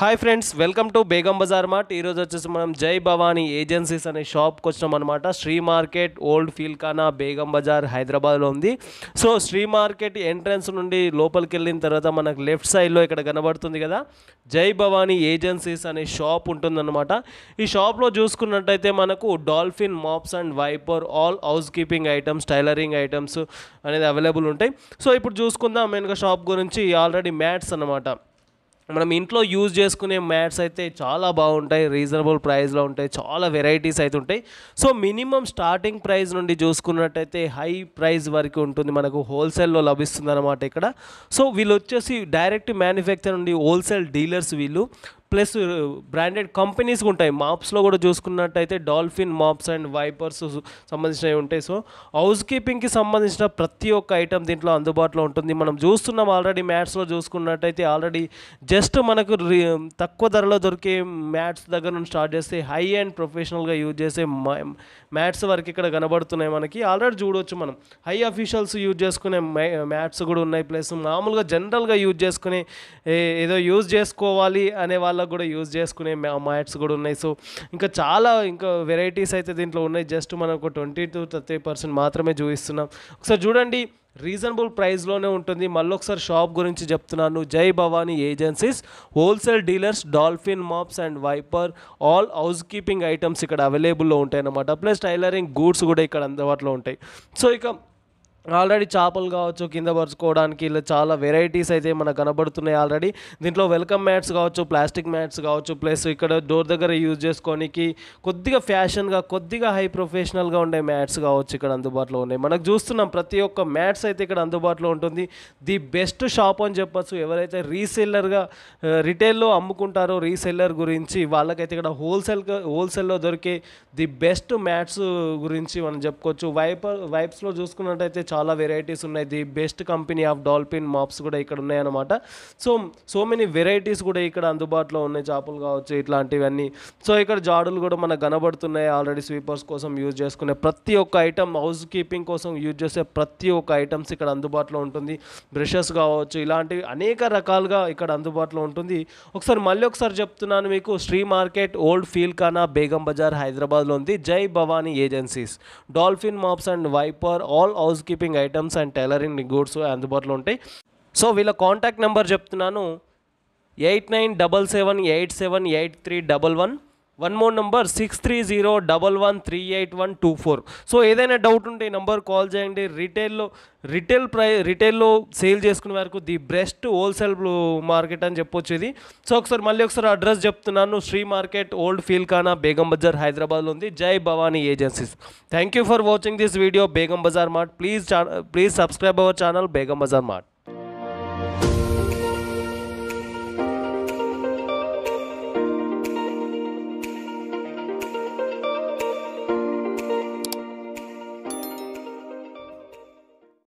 hi friends welcome to Begum Bazaar mart ఈరోజు వచ్చేసి మనం జై భవానీ ఏజెన్సీస్ అనే షాప్కి వచ్చినాం అనమాట Shri market old field Begum Bazaar హైదరాబాద్లో ఉంది సో శ్రీ మార్కెట్ ఎంట్రన్స్ నుండి లోపలికి వెళ్ళిన తర్వాత మనకు లెఫ్ట్ సైడ్లో ఇక్కడ కనబడుతుంది కదా జై భవానీ ఏజెన్సీస్ అనే షాప్ ఉంటుందన్నమాట ఈ షాప్లో చూసుకున్నట్టయితే మనకు dolphin mops and wiper all housekeeping items tailoring items అనేది అవైలబుల్ ఉంటాయి సో ఇప్పుడు చూసుకుందాం మెయిన్గా షాప్ గురించి ఆల్రెడీ మ్యాట్స్ అనమాట మనం ఇంట్లో యూజ్ చేసుకునే మ్యాట్స్ అయితే చాలా బాగుంటాయి రీజనబుల్ ప్రైస్లో ఉంటాయి చాలా వెరైటీస్ అయితే ఉంటాయి సో మినిమం స్టార్టింగ్ ప్రైస్ నుండి చూసుకున్నట్టయితే హై ప్రైస్ వరకు ఉంటుంది మనకు హోల్సేల్లో లభిస్తుంది అనమాట ఇక్కడ సో వీళ్ళు వచ్చేసి డైరెక్ట్ మ్యానుఫ్యాక్చర్ నుండి హోల్సేల్ డీలర్స్ వీళ్ళు ప్లస్ బ్రాండెడ్ కంపెనీస్ ఉంటాయి మాప్స్లో కూడా చూసుకున్నట్టయితే డాల్ఫిన్ మాప్స్ అండ్ వైపర్స్ సంబంధించినవి ఉంటాయి సో హౌస్ కీపింగ్కి సంబంధించిన ప్రతి ఒక్క ఐటమ్ దీంట్లో అందుబాటులో ఉంటుంది మనం చూస్తున్నాం ఆల్రెడీ మ్యాట్స్లో చూసుకున్నట్టయితే ఆల్రెడీ జస్ట్ మనకు తక్కువ ధరలో దొరికే మ్యాట్స్ దగ్గర నుంచి స్టార్ట్ చేస్తే హై అండ్ ప్రొఫెషనల్గా యూజ్ చేసే మ్యాట్స్ వరకు ఇక్కడ కనబడుతున్నాయి మనకి ఆల్రెడీ చూడవచ్చు మనం హై అఫీషియల్స్ యూజ్ చేసుకునే మ్యాట్స్ కూడా ఉన్నాయి ప్లస్ మామూలుగా జనరల్గా యూజ్ చేసుకునే ఏదో యూజ్ చేసుకోవాలి అనే వాళ్ళ వాళ్ళకు కూడా యూజ్ చేసుకునే మ్యాట్స్ కూడా ఉన్నాయి సో ఇంకా చాలా ఇంకా వెరైటీస్ అయితే దీంట్లో ఉన్నాయి జస్ట్ మనం ఒక ట్వంటీ టు థర్టీ పర్సెంట్ మాత్రమే చూపిస్తున్నాం ఒకసారి చూడండి రీజనబుల్ ప్రైస్లోనే ఉంటుంది మళ్ళీ ఒకసారి షాప్ గురించి చెప్తున్నాను Jai Bhavani agencies wholesale dealers dolphin mops and wiper all housekeeping items ఇక్కడ అవైలబుల్లో ఉంటాయి అన్నమాట ప్లస్ టైలరింగ్ గూడ్స్ కూడా ఇక్కడ అందుబాటులో ఉంటాయి సో ఇక ఆల్రెడీ చేపలు కావచ్చు కింద పరుచుకోవడానికి ఇలా చాలా వెరైటీస్ అయితే మనకు కనబడుతున్నాయి ఆల్రెడీ దీంట్లో వెల్కమ్ మ్యాట్స్ కావచ్చు ప్లాస్టిక్ మ్యాట్స్ కావచ్చు ప్లస్ ఇక్కడ డోర్ దగ్గర యూజ్ చేసుకోనికి కొద్దిగా ఫ్యాషన్గా కొద్దిగా హై ప్రొఫెషనల్గా ఉండే మ్యాట్స్ కావచ్చు ఇక్కడ అందుబాటులో ఉన్నాయి మనకు చూస్తున్నాం ప్రతి ఒక్క మ్యాట్స్ అయితే ఇక్కడ అందుబాటులో ఉంటుంది ది బెస్ట్ షాప్ అని చెప్పచ్చు ఎవరైతే రీసెల్లర్గా రిటైల్లో అమ్ముకుంటారో రీసెల్లర్ గురించి వాళ్ళకైతే ఇక్కడ హోల్సేల్ హోల్సేల్లో దొరికే ది బెస్ట్ మ్యాట్స్ గురించి మనం చెప్పుకోవచ్చు వైపర్ వైప్స్లో చూసుకున్నట్టయితే చాలా వెరైటీస్ ఉన్నాయి the best company of dolphin mops కూడా ఇక్కడ ఉన్నాయన్నమాట సో సో మెనీ వెరైటీస్ కూడా ఇక్కడ అందుబాటులో ఉన్నాయి చేపలు కావచ్చు ఇట్లాంటివన్నీ సో ఇక్కడ జాడులు కూడా మనకు కనబడుతున్నాయి ఆల్రెడీ స్వీపర్స్ కోసం యూజ్ చేసుకునే ప్రతి ఒక్క ఐటమ్ హౌస్ కీపింగ్ కోసం యూజ్ చేసే ప్రతి ఒక్క ఐటమ్స్ ఇక్కడ అందుబాటులో ఉంటుంది బ్రషెస్ కావచ్చు ఇలాంటివి అనేక రకాలుగా ఇక్కడ అందుబాటులో ఉంటుంది ఒకసారి మళ్ళీ ఒకసారి చెప్తున్నాను మీకు Shri market old Feelkhana Begum Bazaar హైదరాబాద్లో ఉంది Jai Bhavani agencies dolphin mops and wiper all housekeeping keeping items and tailoring goods అందుబాటులో ఉంటాయి సో వీళ్ళ కాంటాక్ట్ నెంబర్ చెప్తున్నాను eight nine double seven eight seven eight three double one one more number six three zero double one three eight one two four so ఏదైనా doubt ఉంటే ఈ number call చేయండి రిటైల్లో retail ప్రై రిటైల్లో sale చేసుకునే వరకు ది బెస్ట్ హోల్సేల్ మార్కెట్ అని చెప్పొచ్చు ఇది సో ఒకసారి మళ్ళీ ఒకసారి అడ్రస్ చెప్తున్నాను Shri market old Feelkhana Begum Bazaar హైదరాబాద్లో ఉంది Jai Bhavani agencies thank you for watching this video Begum Bazaar mart please please subscribe our channel Begum Bazaar mart